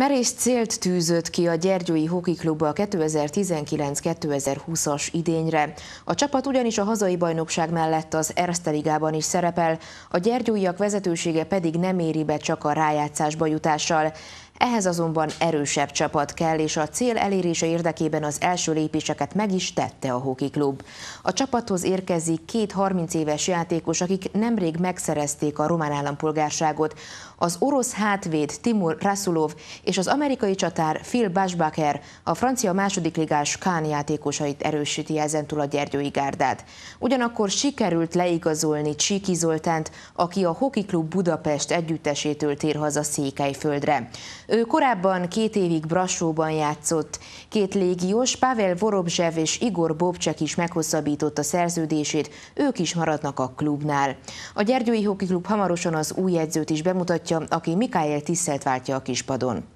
Merész célt tűzött ki a Gyergyói Hoki Klub a 2019-2020-as idényre. A csapat ugyanis a hazai bajnokság mellett az Erste Ligában is szerepel, a gyergyóiak vezetősége pedig nem éri be csak a rájátszásba jutással. Ehhez azonban erősebb csapat kell, és a cél elérése érdekében az első lépéseket meg is tette a Hoki Klub. A csapathoz érkezik két 30 éves játékos, akik nemrég megszerezték a román állampolgárságot. Az orosz hátvéd Timur Rasulov és az amerikai csatár Phil Basbaker a francia második ligás Kán játékosait erősíti ezentúl a Gyergyói Gárdát. Ugyanakkor sikerült leigazolni Csiki Zoltánt, aki a Hoki Klub Budapest együttesétől tér haza Székelyföldre. Ő korábban két évig Brassóban játszott. Két légiós, Pavel Vorobzsev és Igor Bobcsek is meghosszabbította szerződését, ők is maradnak a klubnál. A Gyergyói Hoki Klub hamarosan az új edzőt is bemutatja, aki Mikael Tisztelt váltja a kispadon.